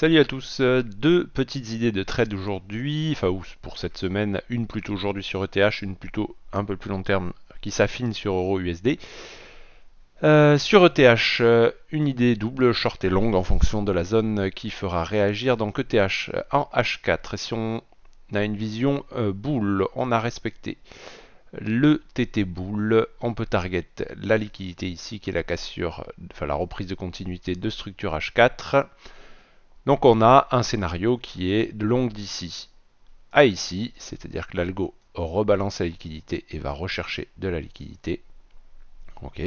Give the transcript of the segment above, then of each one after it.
Salut à tous, euh, deux petites idées de trade aujourd'hui, enfin ou pour cette semaine, une plutôt aujourd'hui sur ETH, une plutôt un peu plus long terme qui s'affine sur EURUSD. Euh, sur ETH, euh, une idée double, short et longue en fonction de la zone qui fera réagir. Donc ETH en H4, et si on a une vision boule, on a respecté le TT boule, on peut target la liquidité ici qui est la cassure, enfin la reprise de continuité de structure H4. Donc on a un scénario qui est long d'ici à ici, c'est-à-dire que l'algo rebalance la liquidité et va rechercher de la liquidité. Ok,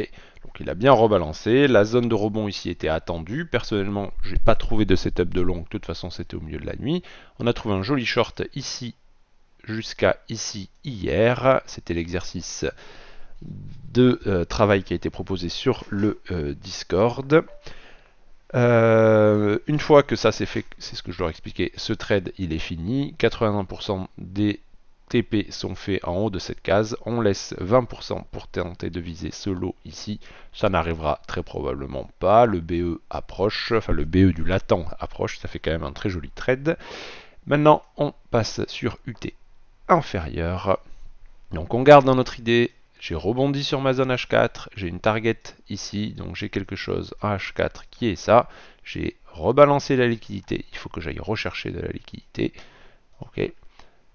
donc il a bien rebalancé. La zone de rebond ici était attendue. Personnellement, je n'ai pas trouvé de setup de long. De toute façon, c'était au milieu de la nuit. On a trouvé un joli short ici jusqu'à ici hier. C'était l'exercice de euh, travail qui a été proposé sur le euh, Discord. Euh, une fois que ça c'est fait, c'est ce que je leur expliqué, ce trade il est fini, 81% des TP sont faits en haut de cette case, on laisse 20% pour tenter de viser ce lot ici, ça n'arrivera très probablement pas, le BE approche, enfin le BE du latent approche, ça fait quand même un très joli trade. Maintenant on passe sur UT inférieur, donc on garde dans notre idée j'ai rebondi sur ma zone H4, j'ai une target ici, donc j'ai quelque chose à H4 qui est ça. J'ai rebalancé la liquidité, il faut que j'aille rechercher de la liquidité. Ok,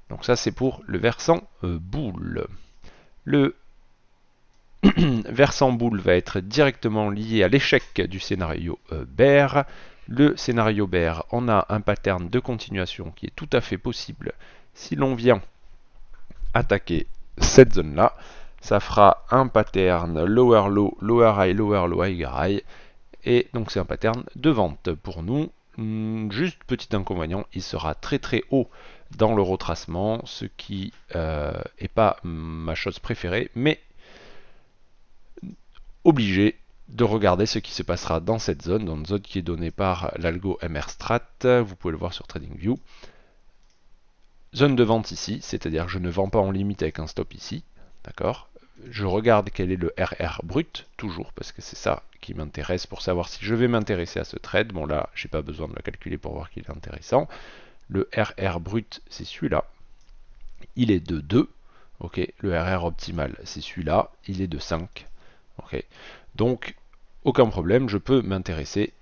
donc ça c'est pour le versant euh, boule. Le versant boule va être directement lié à l'échec du scénario euh, bear. Le scénario bear, on a un pattern de continuation qui est tout à fait possible si l'on vient attaquer cette zone-là ça fera un pattern lower low, lower high, lower low, high, high. Et donc c'est un pattern de vente pour nous. Hmm, juste petit inconvénient, il sera très très haut dans le retracement, ce qui n'est euh, pas ma chose préférée, mais obligé de regarder ce qui se passera dans cette zone, dans une zone qui est donnée par l'algo strat, vous pouvez le voir sur TradingView. Zone de vente ici, c'est-à-dire je ne vends pas en limite avec un stop ici, D'accord Je regarde quel est le RR brut, toujours, parce que c'est ça qui m'intéresse pour savoir si je vais m'intéresser à ce trade. Bon là, je n'ai pas besoin de le calculer pour voir qu'il est intéressant. Le RR brut, c'est celui-là. Il est de 2. Ok, le RR optimal, c'est celui-là. Il est de 5. Ok, donc aucun problème, je peux m'intéresser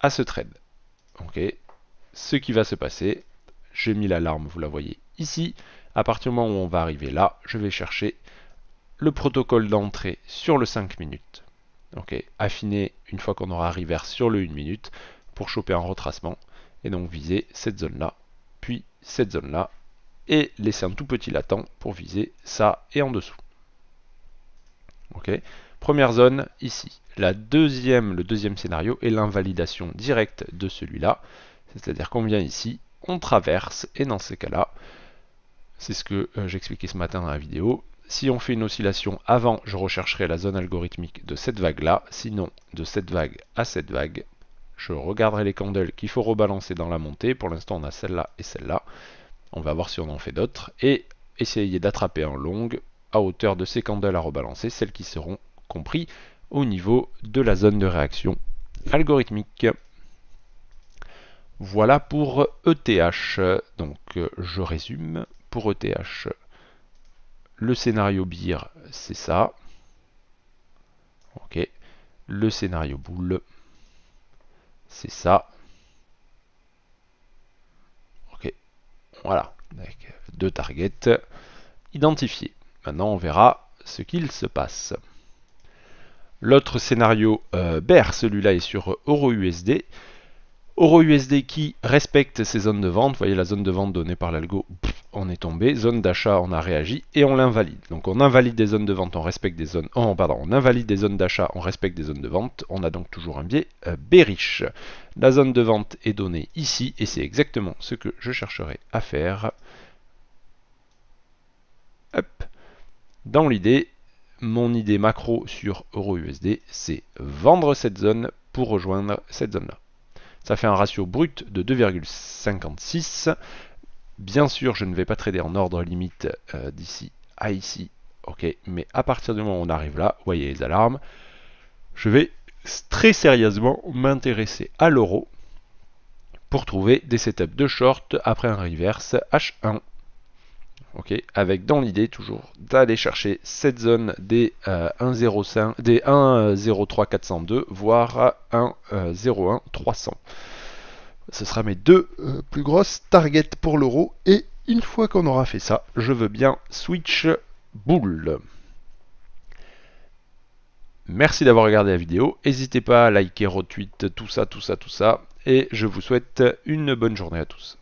à ce trade. Ok, ce qui va se passer, j'ai mis l'alarme, vous la voyez ici. À partir du moment où on va arriver là, je vais chercher le protocole d'entrée sur le 5 minutes. Ok, Affiner une fois qu'on aura arrivé sur le 1 minute pour choper un retracement et donc viser cette zone là, puis cette zone là et laisser un tout petit latent pour viser ça et en dessous. Ok, Première zone ici. La deuxième, le deuxième scénario est l'invalidation directe de celui-là. C'est-à-dire qu'on vient ici, on traverse, et dans ces cas-là, c'est ce que euh, j'expliquais ce matin dans la vidéo. Si on fait une oscillation avant, je rechercherai la zone algorithmique de cette vague-là. Sinon, de cette vague à cette vague, je regarderai les candles qu'il faut rebalancer dans la montée. Pour l'instant, on a celle-là et celle-là. On va voir si on en fait d'autres. Et essayer d'attraper en longue, à hauteur de ces candles à rebalancer, celles qui seront comprises au niveau de la zone de réaction algorithmique. Voilà pour ETH. Donc, euh, je résume pour ETH, le scénario beer, c'est ça. Ok. Le scénario boule, c'est ça. Ok. Voilà. deux targets identifiés. Maintenant, on verra ce qu'il se passe. L'autre scénario euh, celui-là est sur EURUSD. EURUSD qui respecte ses zones de vente. Vous voyez la zone de vente donnée par l'algo, on est tombé, zone d'achat, on a réagi et on l'invalide. Donc on invalide des zones de vente, on respecte des zones, oh, pardon, on invalide des zones d'achat, on respecte des zones de vente, on a donc toujours un biais b euh, bearish. La zone de vente est donnée ici et c'est exactement ce que je chercherai à faire. Hop. Dans l'idée, mon idée macro sur EURUSD, c'est vendre cette zone pour rejoindre cette zone-là. Ça fait un ratio brut de 2,56. Bien sûr, je ne vais pas trader en ordre limite euh, d'ici à ici. Ok, mais à partir du moment où on arrive là, vous voyez les alarmes, je vais très sérieusement m'intéresser à l'euro pour trouver des setups de short après un reverse H1. Ok, avec dans l'idée toujours d'aller chercher cette zone des euh, des 1,03 voire 1.01.300, ce sera mes deux euh, plus grosses targets pour l'euro. Et une fois qu'on aura fait ça, je veux bien switch boule. Merci d'avoir regardé la vidéo. N'hésitez pas à liker, retweet, tout ça, tout ça, tout ça. Et je vous souhaite une bonne journée à tous.